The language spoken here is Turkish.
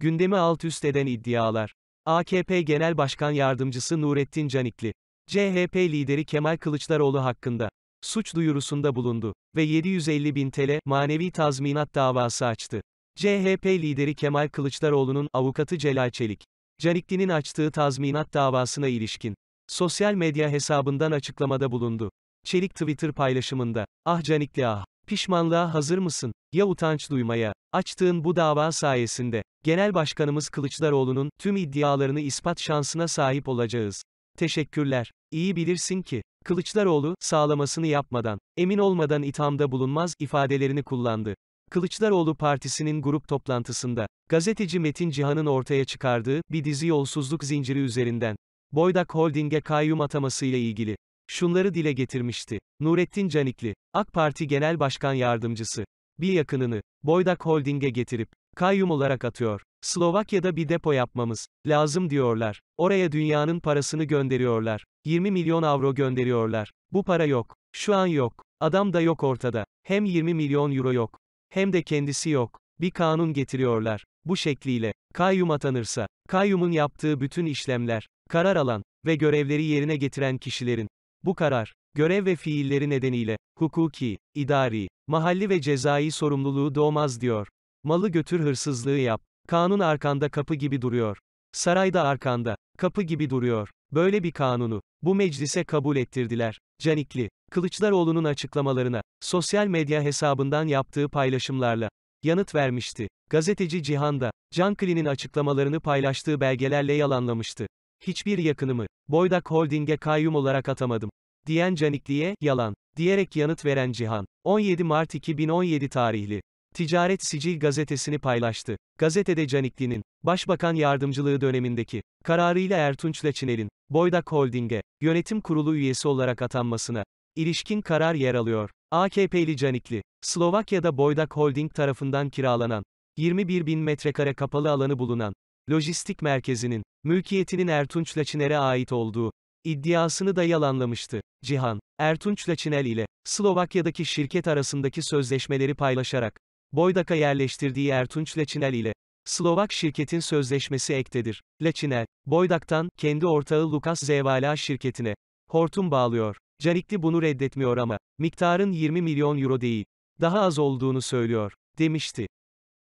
Gündemi alt üst eden iddialar. AKP Genel Başkan Yardımcısı Nurettin Canikli, CHP lideri Kemal Kılıçdaroğlu hakkında suç duyurusunda bulundu ve 750 bin TL manevi tazminat davası açtı. CHP lideri Kemal Kılıçdaroğlu'nun avukatı Celal Çelik, Canikli'nin açtığı tazminat davasına ilişkin sosyal medya hesabından açıklamada bulundu. Çelik Twitter paylaşımında, ah Canikli ah, Pişmanlığa hazır mısın? Ya utanç duymaya? Açtığın bu dava sayesinde, Genel Başkanımız Kılıçdaroğlu'nun tüm iddialarını ispat şansına sahip olacağız. Teşekkürler. İyi bilirsin ki, Kılıçdaroğlu, sağlamasını yapmadan, emin olmadan ithamda bulunmaz, ifadelerini kullandı. Kılıçdaroğlu Partisi'nin grup toplantısında, gazeteci Metin Cihan'ın ortaya çıkardığı, bir dizi yolsuzluk zinciri üzerinden, Boydak Holding'e kayyum ataması ile ilgili, şunları dile getirmişti. Nurettin Canikli, AK Parti Genel Başkan Yardımcısı, bir yakınını, Boydak Holding'e getirip, kayyum olarak atıyor. Slovakya'da bir depo yapmamız lazım diyorlar. Oraya dünyanın parasını gönderiyorlar. 20 milyon avro gönderiyorlar. Bu para yok. Şu an yok. Adam da yok ortada. Hem 20 milyon euro yok. Hem de kendisi yok. Bir kanun getiriyorlar. Bu şekliyle, kayyum atanırsa, kayyumun yaptığı bütün işlemler, karar alan ve görevleri yerine getiren kişilerin, bu karar, görev ve fiilleri nedeniyle, hukuki, idari, mahalli ve cezai sorumluluğu doğmaz diyor. Malı götür hırsızlığı yap. Kanun arkanda kapı gibi duruyor. Sarayda arkanda, kapı gibi duruyor. Böyle bir kanunu, bu meclise kabul ettirdiler. Canikli, Kılıçdaroğlu'nun açıklamalarına, sosyal medya hesabından yaptığı paylaşımlarla, yanıt vermişti. Gazeteci Cihan da, Cankli'nin açıklamalarını paylaştığı belgelerle yalanlamıştı. Hiçbir yakınımı, Boydak Holding'e kayyum olarak atamadım. Diyen Canikli'ye, yalan, diyerek yanıt veren Cihan. 17 Mart 2017 tarihli. Ticaret Sicil gazetesini paylaştı. Gazetede Canikli'nin, Başbakan Yardımcılığı dönemindeki, kararıyla Ertunç Laçinel'in, Boydak Holding'e, yönetim kurulu üyesi olarak atanmasına, ilişkin karar yer alıyor. AKP'li Canikli, Slovakya'da Boydak Holding tarafından kiralanan, 21 bin metrekare kapalı alanı bulunan, lojistik merkezinin, mülkiyetinin Ertunç Laçiner'e ait olduğu, iddiasını da yalanlamıştı. Cihan, Ertunç Laçinel ile, Slovakya'daki şirket arasındaki sözleşmeleri paylaşarak, Boydak'a yerleştirdiği Ertunç Laçinel ile, Slovak şirketin sözleşmesi ektedir. Laçinel, Boydak'tan, kendi ortağı Lukas Zevala şirketine, hortum bağlıyor. Canikli bunu reddetmiyor ama, miktarın 20 milyon euro değil, daha az olduğunu söylüyor, demişti.